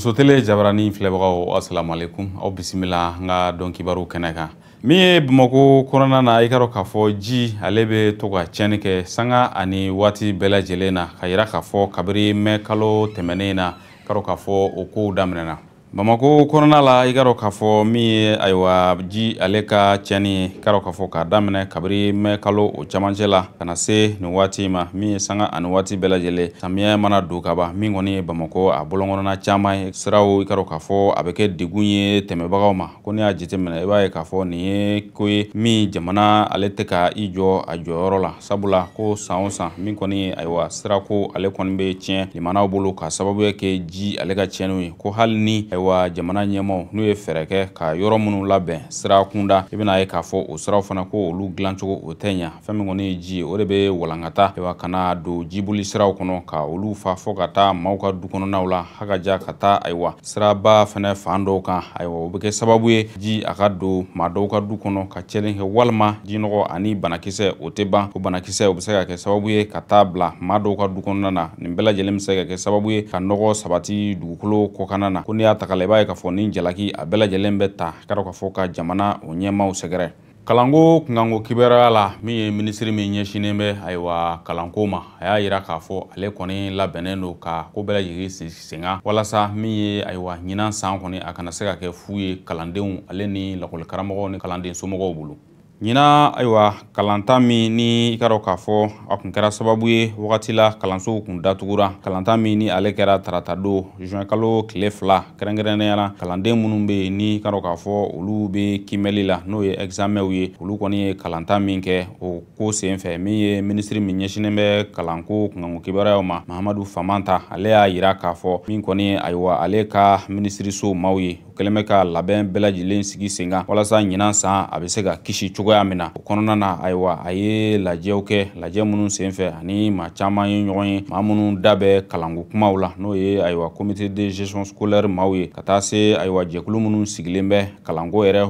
muso tele jabarani filɛbagaw asalamualekum aw bisimila n ka dɔn kibaru kɛnɛ kan min ye bamako kɔnɔna na i ka dɔ k'a fɔ ji ale be to ka tiɲɛni kɛ sanga ani waati bɛɛ na ka yira k'a fɔ kabiri mɛn kalo tɛmɛnen na ka dɔ k'a fɔ o kow daminɛna bamako kɔnɔna la i ka dɔ k'a fɔ min ye ayiwa ji ale ka tiɲɛni i ka dɔ k'a fɔ k'a daminɛ kabiri mɛn kalo o camancɛ la ka na se nin waati ma min ye sanga ani waati bɛɛ lajɛlen samiyɛ mana don ka ban min kɔni ye bamako a bolonkɔnɔna caaman ye siraw i ka dɔ k'a fɔ a bɛ kɛ degun ye tɛmɛbagaw ma ko ni y'a jate minɛ i b'a ye k'a fɔ nin ye ko ye min jamana ale tɛ ka i jɔ a jɔyɔrɔ la sabula ko san o san min kɔni ye ayiwa sirako ale kɔni bɛ tiɲɛ limanaw bolo k'a sababuya kɛ ji ale ka tiɲɛniw ye ko hali ni Ayiwa jamana ɲɛmaaw n'u ye fɛɛrɛ kɛ ka yɔrɔ minnu labɛn sira kunda i bɛna ye k'a fɔ o siraw fana ko olu gilancogo o tɛ ɲa fɛn min kɔni ye ji ye o de be walankata ayiwa ka don jiboli siraw kɔnɔ ka olu fa fɔɔ ka taa maw ka dukɔnɔnaw la hakaja ka taa ayiwa siraba fɛnɛ fan dɔw kan ayiwa o bɛ kɛ sababu ye ji a ka don ma dɔw ka du kɔnɔ ka tiɲɛni kɛ walima jinɔgɔ ani banakisɛ o tɛ ban o banakisɛ o be se ka kɛ sababu ye ka taa bila ma dɔw ka du kɔnɔna na nin bɛɛ lajɛlen bɛ se ka kɛ sababu ye ka nɔgɔ sabati dugukolo kɔkana na ko n'i y'a ta ta la i b'a ye k'a fɔ ni jalaki a bɛɛ lajɛlen bɛ ta ka dɔ k'a fɔ ka jamana o ɲɛmaw sɛgɛrɛ kalanko kunkanko kibaruya la min ye minisiri min ɲɛsinen bɛ ayiwa kalanko ma a y'a yira k'a fɔ ale kɔni labɛnnen don ka ko bɛɛ lajɛlen sigi walasa min ye ayiwa ɲinan san kɔni a kana se ka kɛ fu ye kalandenw ale ni lakɔlikaramɔgɔw ni kalanden somɔgɔw bolo ɲina ayiwa kalanta min ni i ka dɔ k'a fɔ a kun kɛra sababu ye wagati la kalansow kun datugura kalanta min ni ale kɛra taratadon juwan kalo kile fila kɛrɛnkɛrɛnnenya la kalanden minnu be yen ni i ka dɔ k'a fɔ olu be kimɛli la n'o ye ɛgizamɛw ye olu kɔni ye kalanta min kɛ o ko sen fɛ min ye minisiri min ɲɛsinin bɛ kalanko kunkanko kibaruyaw ma mahamadu famanta ale y'a yira k'a fɔ min kɔni ayiwa ale ka minisiriso maw ye o kɛlen bɛ ka labɛn bɛɛ sigi sen kan walasa ɲina san a be se ka kisi cogo cogoya min na o kɔnɔna na ayiwa a ye lajɛw kɛ lajɛ minnu ani Machama caman ye ɲɔgɔn ye maa minnu da bɛ n'o ye comité de gestion scolaire Maui, Katase, ka taa se ayiwa jɛkulu minnu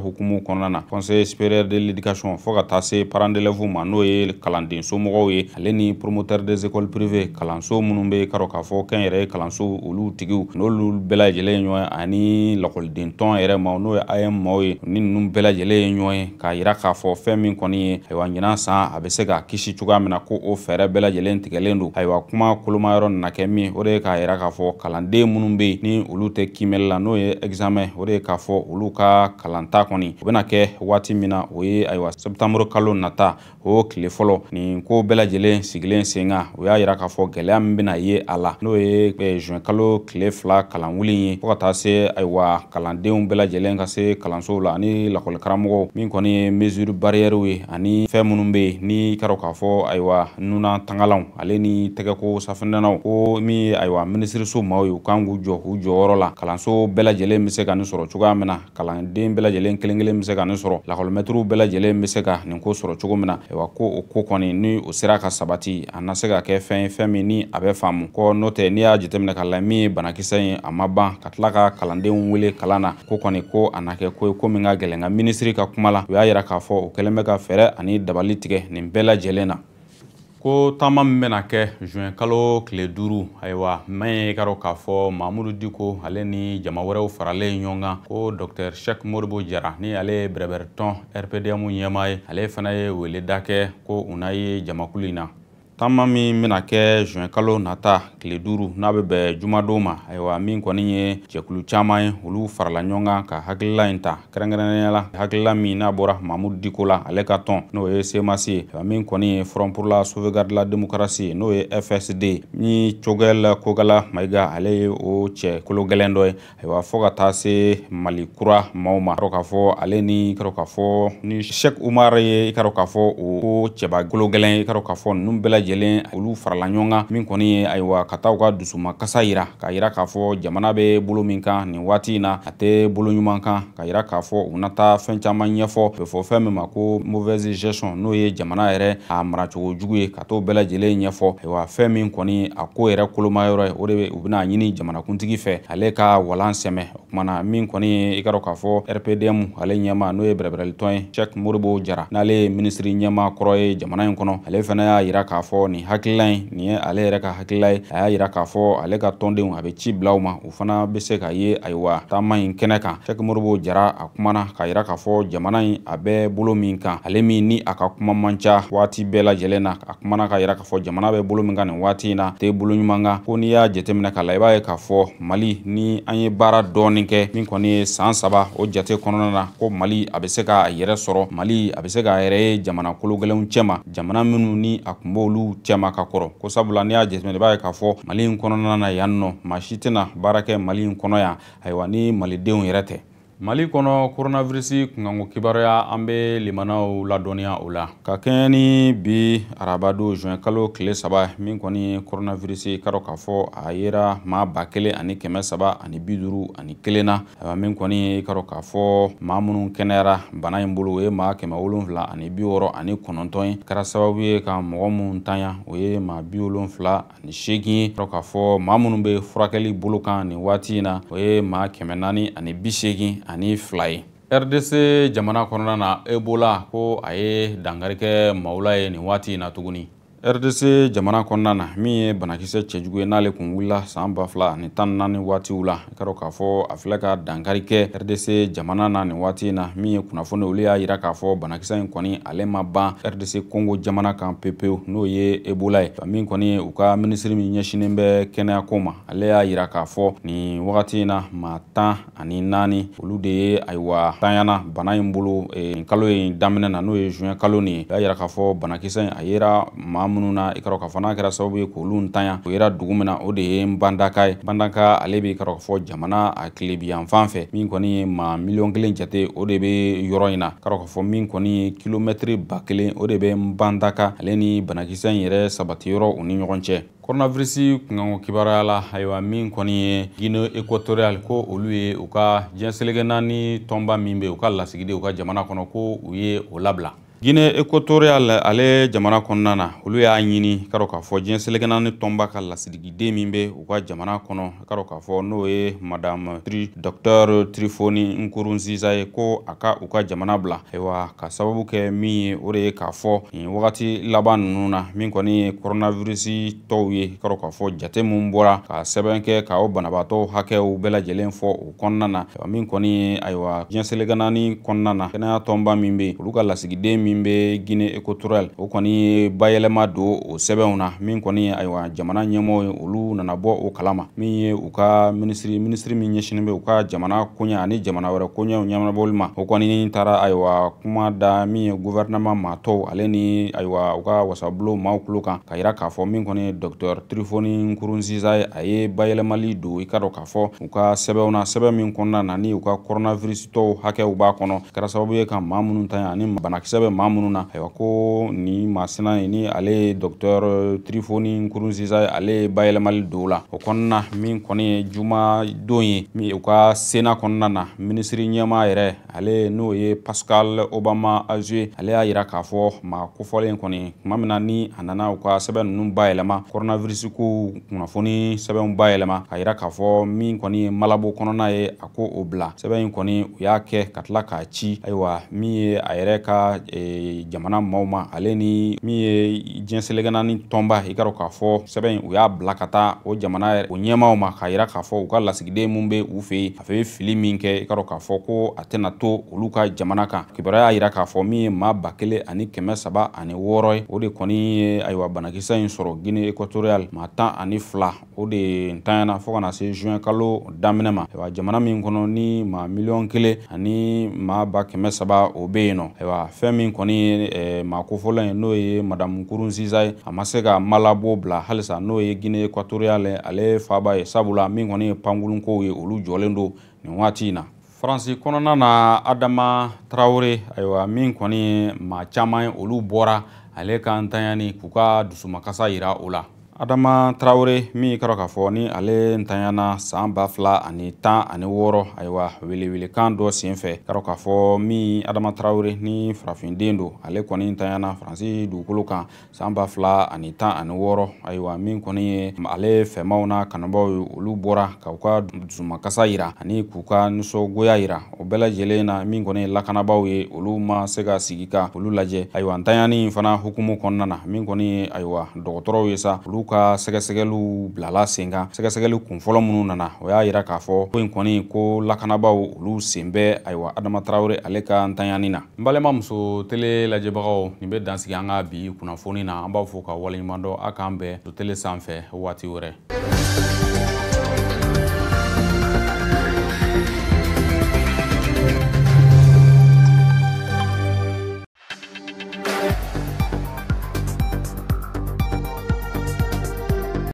hukumu kɔnɔna conseil supérieur de l'éducation fo ka taa se parents d'élèves ma n'o ye promoteur des écoles privées kalanso minnu karokafo karɔ k'a kalanso olu Tigu, n'olu Belagele ye ɲɔgɔn ani lokol yɛrɛ ma n'o ye am maaw ye ni ninnu bɛɛ ye fɔ fɛn min kɔni ayiwa ɲinan san a be se ka kisi cogoya min na ko o fɛɛrɛ bɛlajɛlen tigɛlen do ayiwa kuma kolomayɔrɔ nana kɛ min o de ye k'a yira k'a fɔ kalanden minnu bɛ yen ni olu tɛ kiimɛli la n'o ye ɛgizamɛ o de ye k'a fɔ olu ka kalanta kɔni o bena kɛ waati min na o ye ayiwa sɛbitanburu kalo nata o kile fɔlɔ nin ko bɛlajɛlen sigilen sen kan o y'a yira k'a fɔ gɛlɛya min bena ye a la n'o ye zuwɛn kalo tile fila kalan wuli ye fo ka taa se ayiwa kalandenw bɛlajɛlen ka se kalansow la ani lakɔlikaramɔgɔw min kɔni ye bariyɛriw ye ani fɛn minnu be ye ni k'a k'a fɔ ayiwa nuna tangalanw ale ni tɛgɛko safinɛnanaw ko min ye ayiwa minisiriso maw ye u kan k'u jɔ k'u jɔyɔrɔ la kalanso bɛɛlajɛlen be se ka nin sɔrɔ cogoya min na kalanden bɛɛ kelen kelen be se ka nin sɔrɔ lakɔlimɛtiriw bɛɛlajɛlen be se ka nin ko sɔrɔ cogo min na ayiwa ko o ko kɔni ni o sera ka sabati a na se ka kɛ fɛn ye fɛn min ni a bɛ faamu kɔ n'o tɛ n'i y'a jateminɛ k'a la min ye banakisɛ ye a ma ban ka tila ka kalandenw wele kalan na ko kɔni ko a na kɛ ko ye ko min ka gɛlɛn nka minisiri ka kuma la u y'a yira k'a fɔ o kɛlen bɛ ka fɛɛrɛ ani dabali tigɛ nin bɛɛ lajɛlen na ko taama min bɛna kɛ juin kalo tile duuru ayiwa mɛn ye ka dɔn k'a fɔ mamudu diko ale ni jama wɛrɛw faralen ɲɔgɔn kan ko dr shɛk moribo jara ni ale ye bɛrɛbɛrɛtɔn rpdm ɲɛmaa ye ale fana ye weleda kɛ ko u n'a ye jamakulu in na taama min bena kɛ juɛn kalo nata tile duru n'a be bɛɛ jumadon ma ayiwa min kɔni ye jɛkulu caaman ye olu farala ɲɔgɔn kan ka hakilila ɲi ta kɛrɛnkɛrɛnnenya hakilila min n'a bɔra mamudu diko la ale ka tɔn n'o ye cmas ye ayiwa min kɔni ye front pour la sauvegarde la démocratie n'o ye fsd ni cogɛl kogala mayiga ale ye o cɛ kologɛlɛn dɔ ye ayiwa fɔɔ ka taa se mali kura maw ma k'a fɔ ale ni karɔ k'a fɔ ni shɛk umar ye i karɔ k'a fɔ o ko cɛba kolo gwɛlɛn i karɔ k'a fɔ nunu bɛɛ lajɛlen olu farala ɲɔgɔn kan min kɔni ye ayiwa ka taa u ka dusuma kasa yira k'a yira k'a fɔ jamana bɛ bolo min kan nin waati in na a tɛ bolo ɲuman kan k'a yira k'a fɔ u nata fɛn caman ɲɛfɔ bɛ fɔ fɛn min ma ko mauvaise gestion n'o ye jamana yɛrɛ a maracogo jugu ye ka t'o bɛɛ lajɛlen ɲɛfɔ ayiwa fɛn min kɔni a ko yɛrɛ kolomayɔrɔ ye o de u bɛna ɲini jamanakuntigi fɛ ale ka walan sɛmɛ o kumana min kɔni ye i ka dɔ k'a fɔ rpdm ale ɲɛma n'o ye bɛrɛbɛrɛlitɔn ye cɛk moribo jara n'ale ye minisiri ɲɛma kɔrɔ ye jamana in kɔnɔ ale y'a yira k'a fɔ ni nin hakilila ye nin ye ale yɛrɛ ka hakilila ye a y'a yira k'a fɔ ale ka tɔndenw a bɛ ci bilaw u ma u fana be se k'a ye ayiwa taama in kɛnɛ kan sɛki jara a kumana k'a yira k'a fɔ jamana yi a bɛ bolo min kan ale min ni a ka kuma manca ca waati bɛɛ lajɛlen na a kumana k'a yira k'a fɔ jamana bɛ bolo min ka nin waati na tɛ bolo ɲuman ko n'i y'a minɛ k'a la i b'a ye k'a fɔ mali ni an ye baara dɔɔni kɛ min kɔni ye san saba o jate kɔnɔna na ko mali a be se k'a yɛrɛ sɔrɔ mali a be se k'a yɛrɛ ye jamana kolo gɛlɛnw cɛma jamana minw ni a kun b'olu cɛma ka kɔrɔ ko sabula n'i y'a jateminɛ i b'a ye k'a fɔ mali in kɔnɔna na yan nɔ maa si tɛna baarakɛ kɛ mali in kɔnɔ yan ayiwa ni malidenw yɛrɛ tɛ mali kɔnɔ koronavirisi kunkanko kibaruya an be limanaw ladɔnniya o la ka kɛɲɛ ni bi arabado juɛn kalo tile saba min kɔni koronavirisi ka dɔ k'a fɔ a yera ma ba kelen ani kɛmɛ saba ani bi duru ani kelen na ayiwa min kɔni ka dɔ k'a fɔ ma minnu kɛnɛyara bana ye bolo o ye ma kɛmɛ wolonfila ani bi wɔrɔ ani kɔnɔntɔn ye kɛra sababu ye ka mɔgɔ minnu tanya o ye ma bi wolonfila ani seegin ye ka dɔ k'a fɔ ma minnu be furakɛli bolo kan nin waati in na o ye ma kɛmɛ naani ani bi seegin ani fila ye rdc jamana kɔnɔna na ebola ko a ye dankarikɛ maula ye nin waati na tuguni RDC jamana kɔnɔna na min ye banakisɛ cɛjugu ye n'ale kun wulila saan ba fila tan naani waatiw la i ka dɔn k'a fɔ a filɛ ka dankari kɛ RDC jamana na nin waati na min ye kunnafoni olu y'a yira k'a fɔ banakisɛ in kɔni ale ma ban RDC kongo jamana kan pepewu n'o ye Ebola ye min kɔni u ka minisiri min ɲɛsinen bɛ kɛnɛyako ma ale y'a yira k'a fɔ nin wagati na ma tan ani naani olu de ye ayiwa tanyana bana yi bolo ee, nin kalo daminɛ na n'o ye zuyɛn kalo nin ye y'a yira k'a fɔ banakisɛ in a yera minnu na i k'a k'a fɔ n'a kɛra sababu ye k'olu ntanya o yera dugu min na o de ye n bandaka ye bandaka ale bɛ i k'a k'a fɔ jamana a kilebiyan fan fɛ min kɔni ye ma miliyɔn kelen jate o de be yɔrɔ in na k'a k'a fɔ min kɔni ye kilomɛtiri ba kelen o de bɛ n bandaka ale ni banakisɛ in yɛrɛ sabatiyɔrɔ u ni ɲɔgɔn cɛ koronavirisi kunkanko kibaruya la ayiwa min kɔni ye guinée ko olu ye u ka diɲɛ seleke naani tɔnba min be u ka lasigiden u ka jamana kɔnɔ ko u ye o labila gine equatorial ale jamana kɔnɔna na olu y'a ɲini ka dɔ k'a fɔ diɲɛ selekenani tɔnba ka lasigiden min be u ka jamana kɔnɔ ka k'a fɔ n'o ye madam tri dɔktɛr trifoni nkurunziza ye ko a ka u ka jamana bila ayiwa ka sababu kɛ min ye o de ye k'a fɔ wagati laban nunu na min kɔni ye koronavirusi tɔw ye ka k'a fɔ jate min bɔra ka sɛbɛn kɛ ka o banabaatɔ hakɛw bɛɛ fɔ o kɔnɔna na min kɔni ye ayiwa diɲɛ selekenani kɔnɔna na kɛnɛya tɔnba min be olu ka lasigiden min min bɛ gine ekotoriyal o kɔni ye bayɛlɛma don o sɛbɛnw na min kɔni ye ayiwa jamana ɲɛmɔgɔ ye olu nana bɔ o kalama min ye u ka minisiri minisiri min ɲɛsinen be u ka jamana koɲɛ ani jamana wɛrɛ koɲɛw ɲɛnabɔli ma o kɔni taara ayiwa kuma da min ye gouvernement matɔw ale ni ayiwa u ka wasabulo maw kulo kan ka yira k'a fɔ min kɔni ye dɔktɛr tirifoni nkurunziza ye a ye bayɛlɛmali don i ka dɔ k'a fɔ u ka sɛbɛw na sɛbɛ min kɔnɔna na ni u ka kɔrɔnavirisitɔw hakɛw b'a kɔnɔ kɛra sababu ye ka maa minnu ta ye ani banakisɛ bɛ maa minnu na ayiwa ko ni masina nin ale ye dɔgɔtɔrɔ tirifoni nkurunziza ale ye bayɛlɛmali do la o kɔnɔna min kɔni ye juma don ye u ka sena kɔnɔna na minisiri ɲɛma yɛrɛ ale n'o ye pascal obama azue ale y'a yira k'a fɔ maa kofɔlen kɔni tuma min na ni a nana u ka sɛbɛ nunu bayɛlɛma kɔrɔnavirisi ko kunnafoni sɛbɛnw bayɛlɛma k'a yira k'a fɔ min kɔni ye malabo kɔnɔna ye a ko o bila sɛbɛ yi kɔni u y'a kɛ ka tila k'a ci ayiwa min ye a yɛrɛ ka eh, jamana maw ma ale ni min ye diɲɛ selekɛnani tɔnba i ka rɔ k'a fɔ sɛbɛn u y'a bila ka taa o jamana o ɲɛmaw ma k'a yira k'a fɔ u ka lasigiden min be u fɛ yen a fɛ fili min kɛ i ka rɔ k'a fɔ ko a tɛna to olu ka jamana kan kibaru y'a yira k'a fɔ min ye ma ba kelen ani kɛmɛ saba ani wɔɔrɔ ye o de kɔni ye ayiwa banakisa in sɔrɔ gine equatorial ma tan ani fila o de tanyana fɔɔ kana se juɛn kalo daminɛ ma ayiwa jamana min kɔnɔ ni ma miliyɔn kelen ani ma ba kɛmɛ saba o be yen nɔ ayiwa fɛn min kɔni eh, ye n'o ye madamu kurunziza ye a ma se ka malabo bila halisa n'o ye gine equatorial lɛ ale faba ye sabula min kɔni ye pankulunkow ye olu jɔlen do nin waati na faransi kɔnɔna na adama tarawele ayiwa min kɔni ma caman ye olu bɔra ale ka ntanyani k'u ka dusumakasa yira o la adama traore min kara k'a fɔ ni ale ntanyana saan ba fila ani tan ani wɔɔrɔ ayiwa welewelekan dɔ sen fɛ kɛra k'a fɔ min adama traore ni farafinden do ale kɔni ntanyana faransi dugukolo kan saan ba fila ani tan ani wɔɔrɔ ayiwa min kɔni ye ale fɛmaw na kanubaw ye olu bɔra k'u ka dusumakasa yira ani k'u ka nisɔngoya yira o bɛɛ lajɛlen na min kɔni ye lakanabaw ye olu ma se ka sigi ka olu lajɛ ayiwa ntanyani fana hukumu kɔnɔna na min kɔni ye ayiwa dɔgɔtɔrɔw ye sa olu ka sɛgɛsɛgɛliw bilala sen kan sɛgɛsɛgɛli kunfɔlɔ minnu nana o y'a yira k'a fɔ ko in kɔni ko lakanabaw olu sen bɛ ayiwa adama tarawele ale ka ntanyani na n balima muso tele lajɛbagaw nin bɛ dansigi an ka bi kunnafoni na an b'a fɔ ka waleɲuman dɔ a k'an bɛn to tele sanfɛ waati wɛrɛ